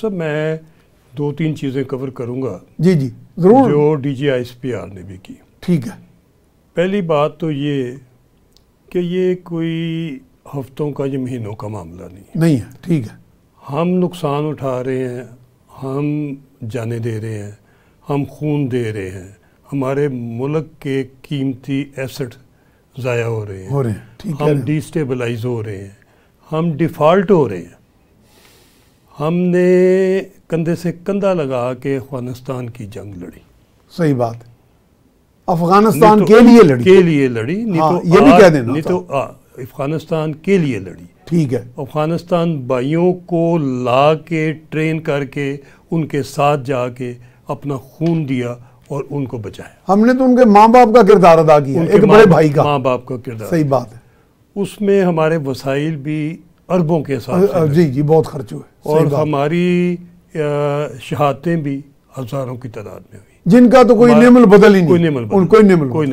सब मैं दो तीन चीज़ें कवर करूँगा जी जी ज़रूर जो D G I S P R ने भी की ठीक है पहली बात तो ये कि ये कोई हफ्तों का या महीनों का मामला नहीं है नहीं है ठीक है हम नुकसान उठा रहे हैं हम जाने दे रहे हैं हम खून दे रहे हैं हमारे मुल्क के कीमती एसेट ज़ाया हो रहे हैं हो रहे हैं ठीक हम डिस्टेबलाइज हो रहे हैं हम डिफ़ॉल्ट हो रहे हैं हमने कंधे से कंधा लगा के अफगानिस्तान की जंग लड़ी सही बात अफगानिस्तान तो के लिए लड़ी के लिए लड़ी नहीं हाँ, तो ये भी कह देना नहीं तो हाँ, अफगानिस्तान के लिए लड़ी ठीक है अफगानिस्तान भाइयों को ला के ट्रेन करके उनके साथ जाके अपना खून दिया और उनको बचाया हमने तो उनके माँ बाप का किरदार अदा किया एक बड़े भाई का माँ बाप का किरदार सही बात है उसमें हमारे वसाइल भी अरबों के हिसाब जी जी बहुत खर्च हुए और हमारी शहादतें भी हज़ारों की तादाद में हुई जिनका तो कोई नेमल बदल ही नहीं कोई नेमल कोई नेमल कोई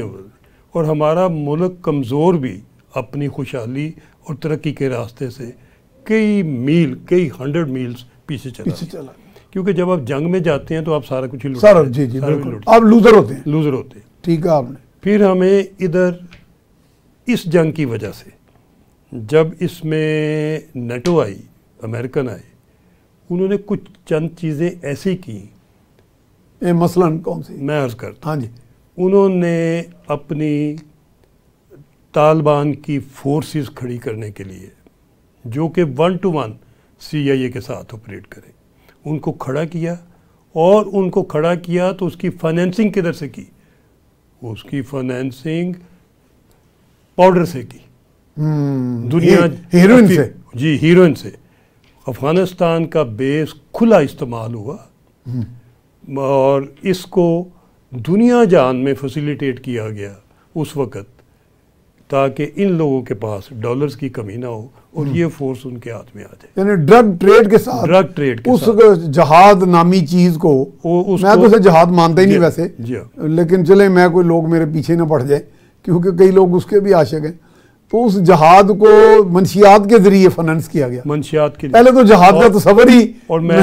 और हमारा मुल्क कमज़ोर भी अपनी खुशहाली और तरक्की के रास्ते से कई मील कई हंड्रेड मील्स पीछे चला पीछे चला क्योंकि जब आप जंग में जाते हैं तो आप सारा कुछ सारा जी जी आप लूज़र होते हैं लूज़र होते हैं ठीक है आपने फिर हमें इधर इस जंग की वजह से जब इसमें नेटो आई अमेरिकन आए उन्होंने कुछ चंद चीज़ें ऐसी की ए, मसलन कौन सी मैं अर्ज करता हाँ जी उन्होंने अपनी तालिबान की फोर्सेस खड़ी करने के लिए जो कि वन टू वन सीआईए के साथ ऑपरेट करें उनको खड़ा किया और उनको खड़ा किया तो उसकी फाइनेंसिंग किधर से की उसकी फाइनेंसिंग पाउडर से की हम्म। दुनिया हीरोइन से जी हीरोइन से अफगानिस्तान का बेस खुला इस्तेमाल हुआ हम्म। और इसको दुनिया जान में फैसिलिटेट किया गया उस वक़्त ताकि इन लोगों के पास डॉलर्स की कमी ना हो और हम्म। ये फोर्स उनके हाथ में आ जाए यानी ड्रग ट्रेड के साथ ड्रग ट्रेड के उस जहाद नामी चीज को उस मैं तो जहाद मानता ही नहीं वैसे हाँ। लेकिन चले मैं कोई लोग मेरे पीछे ना पड़ जाए क्योंकि कई लोग उसके भी आशक हैं तो उस जहाद को मंशियात के जरिए फाइनेंस किया गया मनशियात के पहले तो जहाद का तो सबर ही और मैं,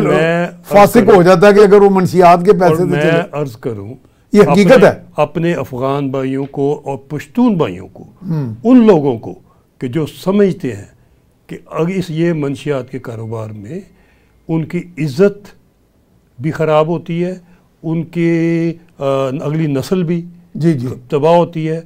मैं फासिक हो जाता है कि अगर वो मनशियात के पैसे मैं अर्ज करूं ये हकीकत है अपने अफगान भाइयों को और पश्तून भाइयों को हम्म। उन लोगों को कि जो समझते हैं कि अगर इस ये मनशियात के कारोबार में उनकी इज्जत भी ख़राब होती है उनके अगली नस्ल भी जी जी तबाह होती है